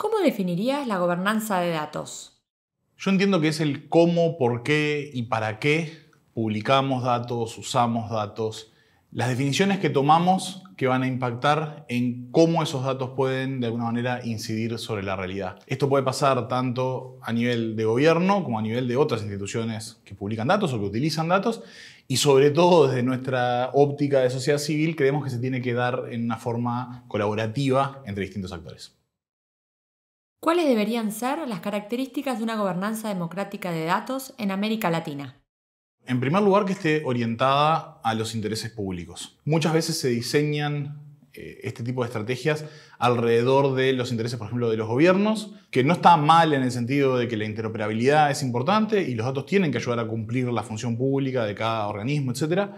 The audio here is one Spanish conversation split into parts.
¿Cómo definirías la gobernanza de datos? Yo entiendo que es el cómo, por qué y para qué publicamos datos, usamos datos, las definiciones que tomamos que van a impactar en cómo esos datos pueden de alguna manera incidir sobre la realidad. Esto puede pasar tanto a nivel de gobierno como a nivel de otras instituciones que publican datos o que utilizan datos y sobre todo desde nuestra óptica de sociedad civil creemos que se tiene que dar en una forma colaborativa entre distintos actores. ¿Cuáles deberían ser las características de una gobernanza democrática de datos en América Latina? En primer lugar, que esté orientada a los intereses públicos. Muchas veces se diseñan eh, este tipo de estrategias alrededor de los intereses, por ejemplo, de los gobiernos, que no está mal en el sentido de que la interoperabilidad es importante y los datos tienen que ayudar a cumplir la función pública de cada organismo, etc.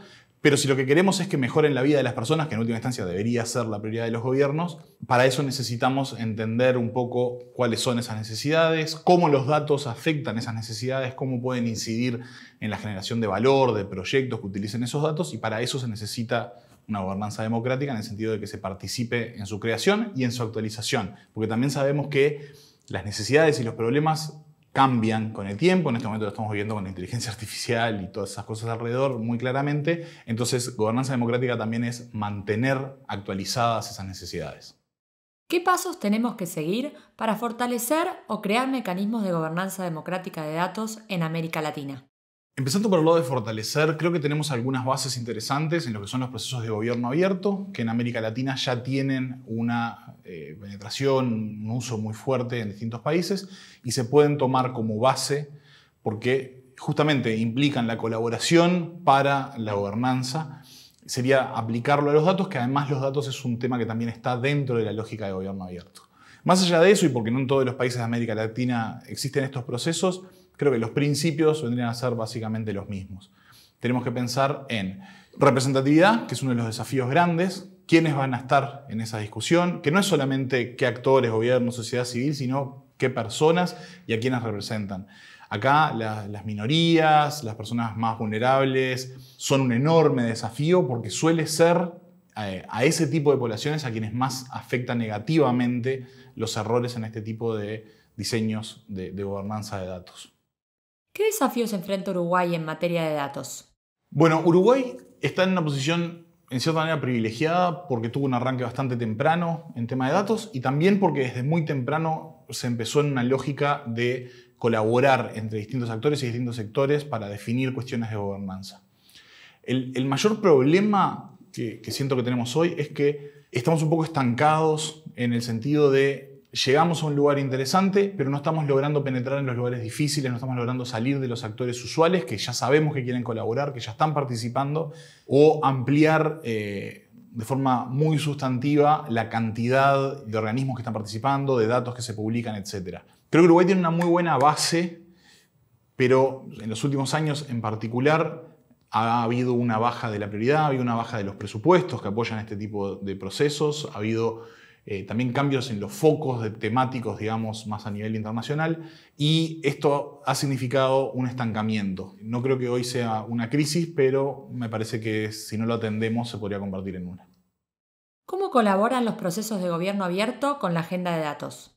Pero si lo que queremos es que mejoren la vida de las personas, que en última instancia debería ser la prioridad de los gobiernos, para eso necesitamos entender un poco cuáles son esas necesidades, cómo los datos afectan esas necesidades, cómo pueden incidir en la generación de valor, de proyectos que utilicen esos datos, y para eso se necesita una gobernanza democrática en el sentido de que se participe en su creación y en su actualización, porque también sabemos que las necesidades y los problemas cambian con el tiempo, en este momento lo estamos viendo con la inteligencia artificial y todas esas cosas alrededor muy claramente, entonces gobernanza democrática también es mantener actualizadas esas necesidades. ¿Qué pasos tenemos que seguir para fortalecer o crear mecanismos de gobernanza democrática de datos en América Latina? Empezando por el lado de fortalecer, creo que tenemos algunas bases interesantes en lo que son los procesos de gobierno abierto, que en América Latina ya tienen una eh, penetración, un uso muy fuerte en distintos países y se pueden tomar como base porque justamente implican la colaboración para la gobernanza. Sería aplicarlo a los datos, que además los datos es un tema que también está dentro de la lógica de gobierno abierto. Más allá de eso, y porque no en todos los países de América Latina existen estos procesos, creo que los principios vendrían a ser básicamente los mismos. Tenemos que pensar en representatividad, que es uno de los desafíos grandes, quiénes van a estar en esa discusión, que no es solamente qué actores, gobierno, sociedad civil, sino qué personas y a quiénes representan. Acá las minorías, las personas más vulnerables, son un enorme desafío porque suele ser eh, a ese tipo de poblaciones a quienes más afecta negativamente los errores en este tipo de diseños de gobernanza de datos. ¿Qué desafíos enfrenta Uruguay en materia de datos? Bueno, Uruguay está en una posición en cierta manera privilegiada porque tuvo un arranque bastante temprano en tema de datos y también porque desde muy temprano se empezó en una lógica de colaborar entre distintos actores y distintos sectores para definir cuestiones de gobernanza. El, mayor problema que siento que tenemos hoy es que estamos un poco estancados en el sentido de llegamos a un lugar interesante, pero no estamos logrando penetrar en los lugares difíciles, no estamos logrando salir de los actores usuales que ya sabemos que quieren colaborar, que ya están participando, o ampliar eh, de forma muy sustantiva la cantidad de organismos que están participando, de datos que se publican, etc. Creo que Uruguay tiene una muy buena base, pero en los últimos años en particular ha habido una baja de la prioridad, ha habido una baja de los presupuestos que apoyan este tipo de procesos, ha habido eh, también cambios en los focos temáticos, digamos, más a nivel internacional, y esto ha significado un estancamiento. No creo que hoy sea una crisis, pero me parece que si no lo atendemos se podría convertir en una. ¿Cómo colaboran los procesos de gobierno abierto con la agenda de datos?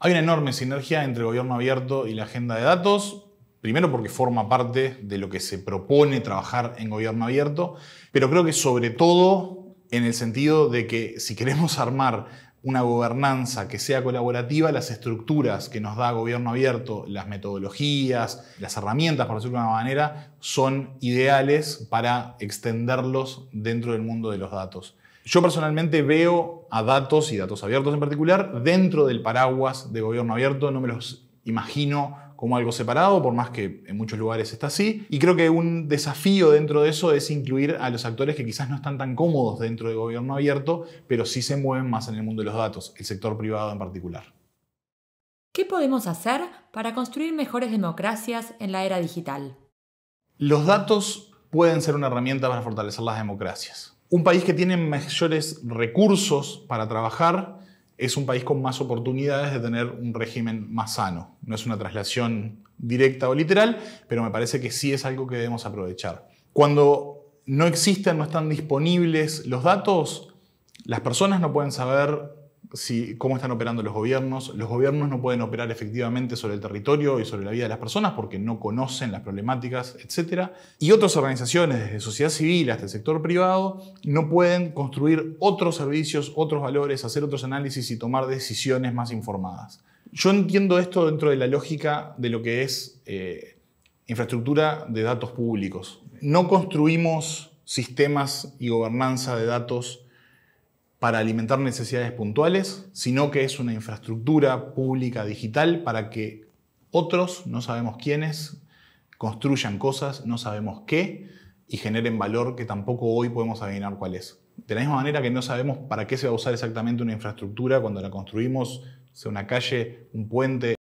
Hay una enorme sinergia entre gobierno abierto y la agenda de datos. Primero porque forma parte de lo que se propone trabajar en gobierno abierto, pero creo que sobre todo en el sentido de que si queremos armar una gobernanza que sea colaborativa, las estructuras que nos da gobierno abierto, las metodologías, las herramientas, por decirlo de una manera, son ideales para extenderlos dentro del mundo de los datos. Yo personalmente veo a datos y datos abiertos en particular dentro del paraguas de gobierno abierto, no me los imagino como algo separado, por más que en muchos lugares está así. Y creo que un desafío dentro de eso es incluir a los actores que quizás no están tan cómodos dentro del gobierno abierto, pero sí se mueven más en el mundo de los datos, el sector privado en particular. ¿Qué podemos hacer para construir mejores democracias en la era digital? Los datos pueden ser una herramienta para fortalecer las democracias. Un país que tiene mayores recursos para trabajar es un país con más oportunidades de tener un régimen más sano. No es una traslación directa o literal, pero me parece que sí es algo que debemos aprovechar. Cuando no existen, no están disponibles los datos, las personas no pueden saber cómo están operando los gobiernos. Los gobiernos no pueden operar efectivamente sobre el territorio y sobre la vida de las personas porque no conocen las problemáticas, etc. Y otras organizaciones, desde sociedad civil hasta el sector privado, no pueden construir otros servicios, otros valores, hacer otros análisis y tomar decisiones más informadas. Yo entiendo esto dentro de la lógica de lo que es eh, infraestructura de datos públicos. No construimos sistemas y gobernanza de datos para alimentar necesidades puntuales, sino que es una infraestructura pública digital para que otros, no sabemos quiénes, construyan cosas, no sabemos qué, y generen valor que tampoco hoy podemos adivinar cuál es. De la misma manera que no sabemos para qué se va a usar exactamente una infraestructura cuando la construimos, sea una calle, un puente,